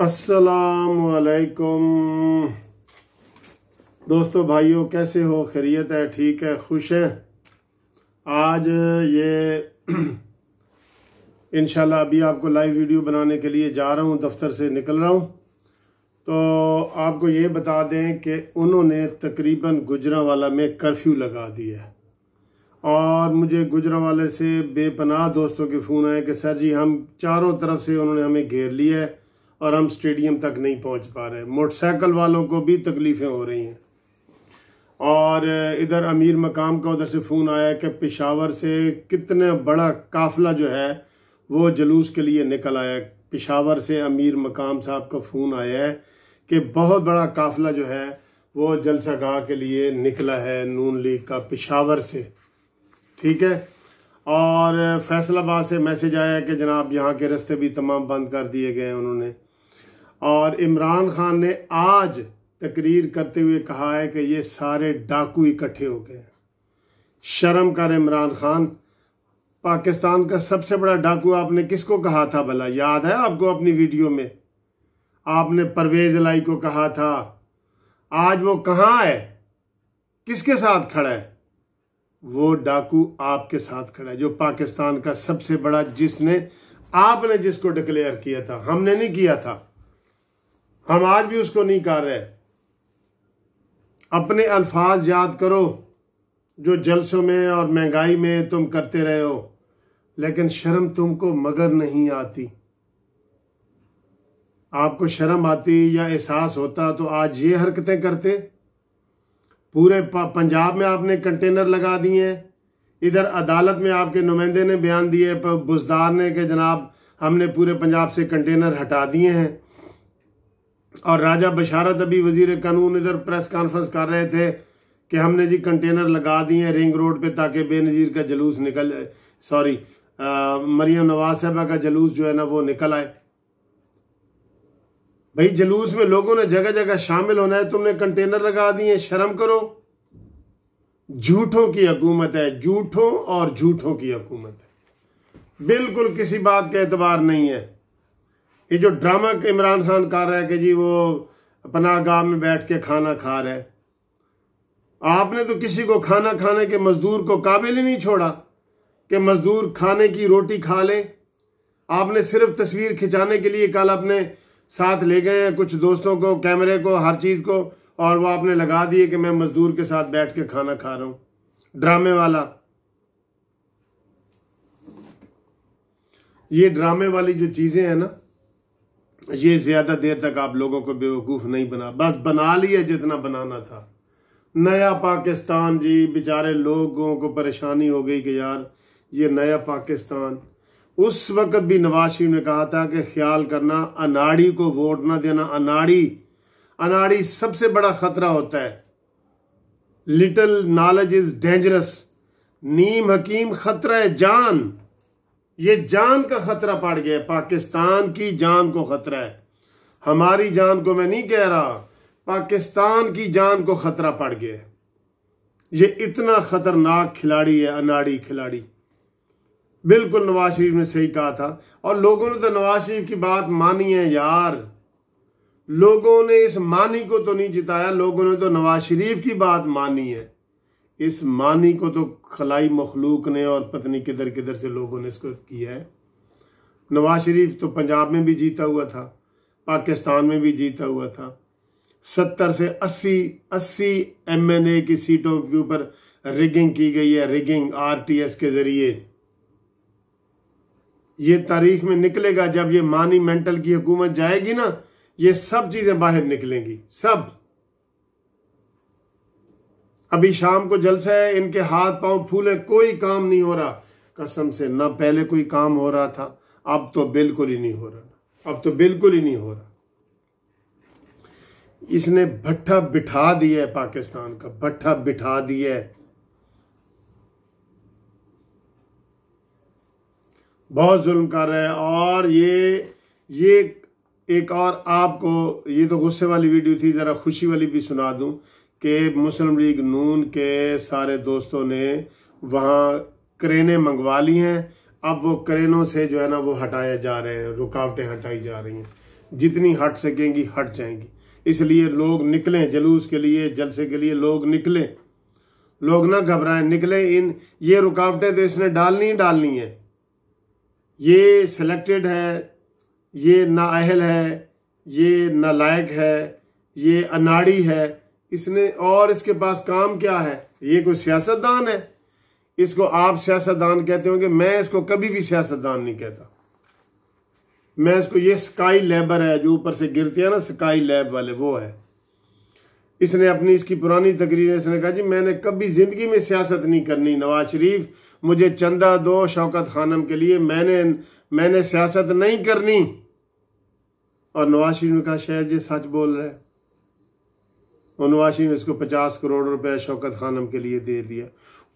असलकुम दोस्तों भाइयों कैसे हो खैरियत है ठीक है खुश है आज ये इनशाला अभी आपको लाइव वीडियो बनाने के लिए जा रहा हूँ दफ्तर से निकल रहा हूँ तो आपको ये बता दें कि उन्होंने तकरीबन गुजरावाला में कर्फ्यू लगा दिया है और मुझे गुजरावाले से बेपनाह दोस्तों के फ़ोन आए कि सर जी हम चारों तरफ से उन्होंने हमें घेर लिया है और हम स्टेडियम तक नहीं पहुंच पा रहे मोटरसाइकिल वालों को भी तकलीफ़ें हो रही हैं और इधर अमीर मकाम का उधर से फ़ोन आया कि पेशावर से कितना बड़ा काफिला जो है वो जलूस के लिए निकल आया पेशावर से अमीर मकाम साहब का फ़ोन आया है कि बहुत बड़ा काफिला जो है वो जलसा गाह के लिए निकला है नून लीग का पेशावर से ठीक है और फैसलाबाद से मैसेज आया कि जनाब यहाँ के रास्ते भी तमाम बंद कर दिए गए उन्होंने और इमरान खान ने आज तकरीर करते हुए कहा है कि ये सारे डाकू इकट्ठे हो गए शर्म कर इमरान खान पाकिस्तान का सबसे बड़ा डाकू आपने किसको कहा था भला याद है आपको अपनी वीडियो में आपने परवेज लाई को कहा था आज वो कहाँ है किसके साथ खड़ा है वो डाकू आपके साथ खड़ा है जो पाकिस्तान का सबसे बड़ा जिसने आपने जिसको डिक्लेयर किया था हमने नहीं किया था हम आज भी उसको नहीं कर रहे अपने अल्फाज याद करो जो जलसों में और महंगाई में तुम करते रहे हो लेकिन शर्म तुमको मगर नहीं आती आपको शर्म आती या एहसास होता तो आज ये हरकतें करते पूरे पंजाब में आपने कंटेनर लगा दिए हैं इधर अदालत में आपके नुमाइंदे ने बयान दिए बुजदार ने कि जनाब हमने पूरे पंजाब से कंटेनर हटा दिए हैं और राजा बशारत अभी वजीर कानून इधर प्रेस कॉन्फ्रेंस कर रहे थे कि हमने जी कंटेनर लगा दिए हैं रिंग रोड पे ताकि बेनज़ीर का जलूस निकल सॉरी मरियम नवाज साहबा का जलूस जो है ना वो निकल आए भाई जलूस में लोगों ने जगह जगह शामिल होना है तुमने कंटेनर लगा दिए शर्म करो झूठों की हकूमत है झूठों और झूठों की हकूमत है बिल्कुल किसी बात का एतबार नहीं है ये जो ड्रामा इमरान खान कर रहा है कि जी वो अपना गाँव में बैठ के खाना खा रहे आपने तो किसी को खाना खाने के मजदूर को काबिल ही नहीं छोड़ा कि मजदूर खाने की रोटी खा ले आपने सिर्फ तस्वीर खिंचाने के लिए कल अपने साथ ले गए हैं कुछ दोस्तों को कैमरे को हर चीज़ को और वो आपने लगा दिए कि मैं मजदूर के साथ बैठ के खाना खा रहा हूं ड्रामे वाला ये ड्रामे वाली जो चीज़ें हैं ना ये ज़्यादा देर तक आप लोगों को बेवकूफ़ नहीं बना बस बना लिया जितना बनाना था नया पाकिस्तान जी बेचारे लोगों को परेशानी हो गई कि यार ये नया पाकिस्तान उस वक्त भी नवाज शरीफ ने कहा था कि ख्याल करना अनाड़ी को वोट ना देना अनाड़ी अनाड़ी सबसे बड़ा ख़तरा होता है लिटल नॉलेज इज़ डेंजरस नीम हकीम ख़तरा है जान ये जान का खतरा पड़ गया है पाकिस्तान की जान को खतरा है हमारी जान को मैं नहीं कह रहा पाकिस्तान की जान को खतरा पड़ गया ये इतना खतरनाक खिलाड़ी है अनाड़ी खिलाड़ी बिल्कुल नवाज शरीफ ने सही कहा था और लोगों ने तो नवाज शरीफ की बात मानी है यार लोगों ने इस मानी को तो नहीं जिताया लोगों ने तो नवाज शरीफ की बात मानी है इस मानी को तो खलाई मखलूक ने और पत्नी किधर किधर से लोगों ने इसको किया है नवाज शरीफ तो पंजाब में भी जीता हुआ था पाकिस्तान में भी जीता हुआ था सत्तर से अस्सी अस्सी एम एन ए की सीटों के ऊपर रिगिंग की गई है रिगिंग आर टी एस के जरिए ये तारीख में निकलेगा जब ये मानी मेंटल की हुकूमत जाएगी ना ये सब चीजें बाहर निकलेंगी सब अभी शाम को जलसा है इनके हाथ पांव फूले कोई काम नहीं हो रहा कसम से ना पहले कोई काम हो रहा था अब तो बिल्कुल ही नहीं हो रहा अब तो बिल्कुल ही नहीं हो रहा इसने भट्ठा बिठा दिया है पाकिस्तान का भट्ठा बिठा दिया है बहुत जुल्म कर रहा है और ये ये एक और आपको ये तो गुस्से वाली वीडियो थी ज़रा खुशी वाली भी सुना दूं कि मुस्लिम लीग नून के सारे दोस्तों ने वहाँ करेने मंगवा ली हैं अब वो करेनों से जो है ना वो हटाए जा रहे हैं रुकावटें हटाई जा रही हैं जितनी हट सकेंगी हट जाएंगी इसलिए लोग निकलें जलूस के लिए जलसे के लिए लोग निकलें लोग ना घबराएं निकलें इन ये रुकावटें तो इसने डालनी ही डालनी है ये सिलेक्टेड है ये नाअहल है ये नालायक है ये अनाड़ी है इसने और इसके पास काम क्या है ये कोई सियासतदान है इसको आप सियासतदान कहते होंगे मैं इसको कभी भी सियासतदान नहीं कहता मैं इसको ये स्काई लेबर है जो ऊपर से गिरती है ना स्काई लेब वाले वो है इसने अपनी इसकी पुरानी तकरीर इसने कहा जी मैंने कभी ज़िंदगी में सियासत नहीं करनी नवाज शरीफ मुझे चंदा दो शौकत खानम के लिए मैंने मैंने सियासत नहीं करनी और नवाज शरीफ ने कहा शायद ये सच बोल रहे हैं शरीफ ने इसको पचास करोड़ रुपए शौकत खानम के लिए दे दिया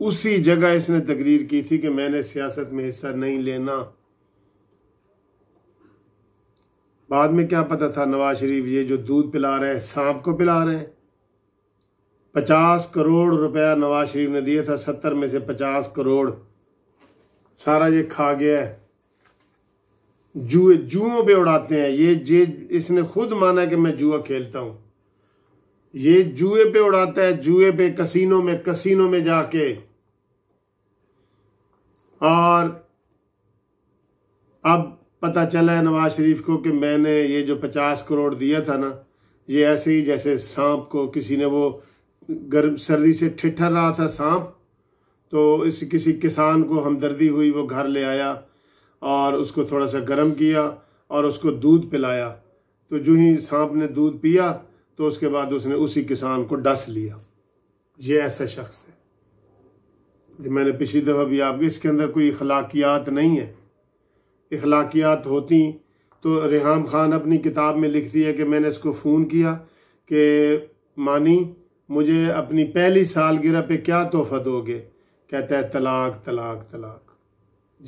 उसी जगह इसने तकरीर की थी कि मैंने सियासत में हिस्सा नहीं लेना बाद में क्या पता था नवाज शरीफ ये जो दूध पिला रहे हैं सांप को पिला रहे हैं पचास करोड़ रुपया नवाज शरीफ ने दिया था सत्तर में से पचास करोड़ सारा ये खा गया है जुए जुओं पे उड़ाते हैं ये जे इसने खुद माना कि मैं जुआ खेलता हूं ये जुए पे उड़ाता है जुए पे कसीनो में कसीनो में जाके और अब पता चला है नवाज शरीफ को कि मैंने ये जो पचास करोड़ दिया था ना ये ऐसे ही जैसे सांप को किसी ने वो गर्म सर्दी से ठिठर रहा था सांप तो इस किसी किसान को हमदर्दी हुई वो घर ले आया और उसको थोड़ा सा गर्म किया और उसको दूध पिलाया तो जो ही सांप ने दूध पिया तो उसके बाद उसने उसी किसान को डस लिया ये ऐसा शख्स है जो मैंने पिछली दफ़ा भी आपके इसके अंदर कोई अखलाकियात नहीं है अखलाकियात होती तो रेहम खान अपनी किताब में लिखती है कि मैंने इसको फ़ोन किया कि मानी मुझे अपनी पहली सालगिरह पे क्या तोहफा दोगे कहता है तलाक तलाक तलाक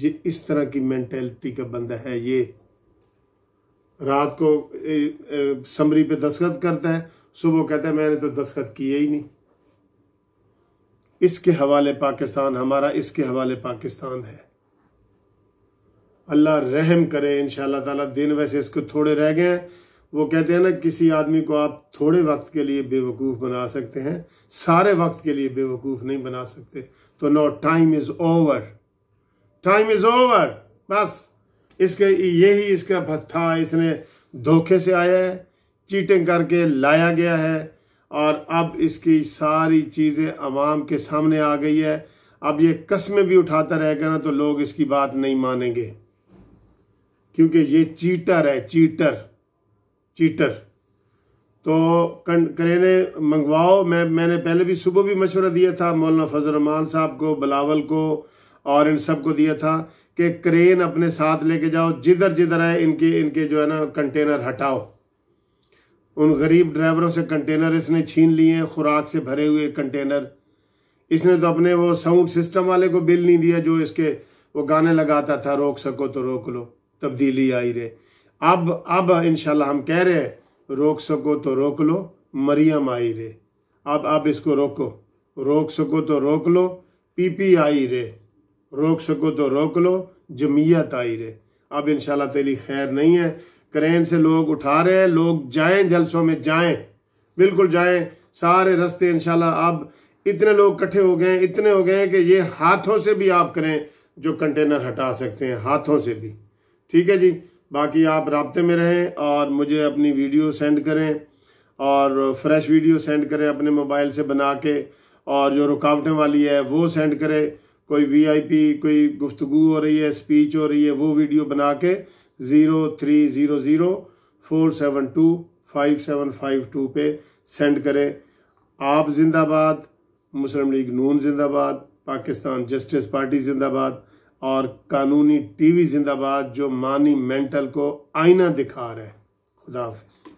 ये इस तरह की मैंटेलिटी का बंदा है ये रात को समरी पे दस्खत करता है सुबह कहता है मैंने तो दस्खत किए ही नहीं इसके हवाले पाकिस्तान हमारा इसके हवाले पाकिस्तान है अल्लाह रहम करे इन ताला दिन वैसे इसको थोड़े रह गए हैं वो कहते हैं ना किसी आदमी को आप थोड़े वक्त के लिए बेवकूफ़ बना सकते हैं सारे वक्त के लिए बेवकूफ़ नहीं बना सकते तो no time is over time is over बस इसके ये ही इसका भत्था इसने धोखे से आया है चीटिंग करके लाया गया है और अब इसकी सारी चीज़ें आवाम के सामने आ गई है अब ये कस्में भी उठाता रहेगा ना तो लोग इसकी बात नहीं मानेंगे क्योंकि ये चीटर है चीटर चीटर तो करेने मंगवाओ मैं मैंने पहले भी सुबह भी मशवरा दिया था मौलाना फजल रमान साहब को बलावल को और इन सब को दिया था कि क्रेन अपने साथ लेके जाओ जिधर जिधर है इनके इनके जो है ना कंटेनर हटाओ उन गरीब ड्राइवरों से कंटेनर इसने छीन लिए हैं खुराक से भरे हुए कंटेनर इसने तो अपने वो साउंड सिस्टम वाले को बिल नहीं दिया जो इसके वो गाने लगाता था रोक सको तो रोक लो तब्दीली आई रे अब अब इंशाल्लाह हम कह रहे हैं रोक सको तो रोक लो मरियम आई रे अब अब इसको रोको रोक सको तो रोक लो पीपी आई रे रोक सको तो रोक लो जमीयत आई रहे अब इन तेली खैर नहीं है करेन से लोग उठा रहे हैं लोग जाएं जलसों में जाएं बिल्कुल जाएं सारे रास्ते इन अब इतने लोग इकट्ठे हो गए इतने हो गए कि ये हाथों से भी आप करें जो कंटेनर हटा सकते हैं हाथों से भी ठीक है जी बाकी आप रबते में रहें और मुझे अपनी वीडियो सेंड करें और फ्रेश वीडियो सेंड करें अपने मोबाइल से बना के और जो रुकावटें वाली है वो सेंड करें कोई वीआईपी कोई गुफ्तगु हो रही है स्पीच हो रही है वो वीडियो बना के zero three zero zero four seven two five seven five two पे सेंड करें आप जिंदाबाद मुस्लिम लीग नून जिंदाबाद पाकिस्तान जस्टिस पार्टी जिंदाबाद और कानूनी टीवी जिंदाबाद जो मानी मेंटल को आईना दिखा रहे हैं खुदा हाफिज़